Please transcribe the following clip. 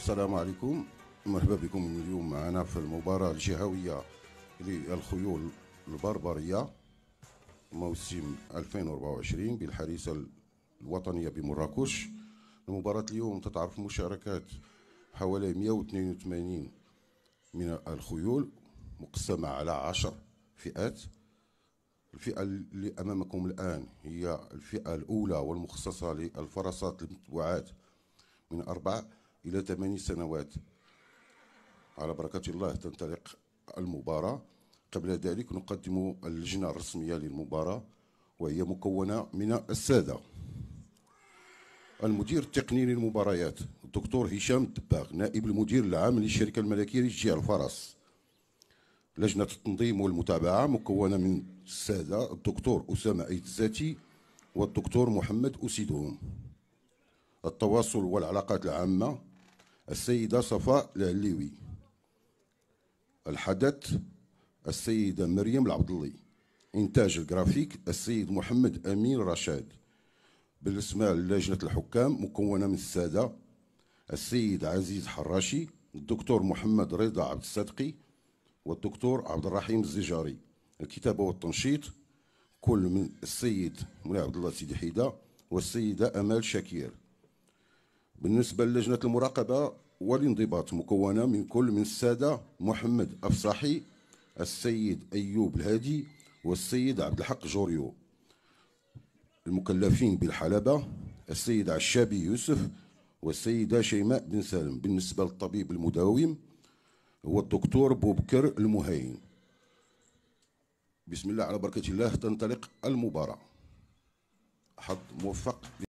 السلام عليكم مرحبا بكم اليوم معنا في المباراة الجهوية للخيول البربرية موسم 2024 بالحريسة الوطنية بمراكش المباراة اليوم تتعرف مشاركات حوالي 182 من الخيول مقسمة على 10 فئات الفئة اللي أمامكم الآن هي الفئة الأولى والمخصصة للفرسات المتبوعات من أربع إلى ثماني سنوات على بركة الله تنطلق المباراة قبل ذلك نقدم اللجنة الرسمية للمباراة وهي مكونة من السادة المدير التقني للمباريات الدكتور هشام الدباغ نائب المدير العام للشركة الملكية للجهة الفرس لجنة التنظيم والمتابعة مكونة من السادة الدكتور أسامة أيد الزاتي والدكتور محمد أسيدهم التواصل والعلاقات العامة السيدة صفاء العليوي الحدث السيدة مريم العبدلي إنتاج الجرافيك السيد محمد أمين رشاد بالاسماء للجنة الحكام مكونة من السادة السيد عزيز حراشي الدكتور محمد رضا عبد الصدقي والدكتور عبد الرحيم الزجاري الكتابة والتنشيط كل من السيد مولاي عبد الله سيدي حيدة والسيدة أمال شاكير بالنسبة للجنة المراقبة والانضباط مكونة من كل من السادة محمد أفصاحي السيد أيوب الهادي والسيد عبد الحق جوريو المكلفين بالحلبة السيد عشابي يوسف والسيدة شيماء بن سالم بالنسبة للطبيب المداوم هو الدكتور بوبكر المهين بسم الله على بركة الله تنطلق المباراة حظ موفق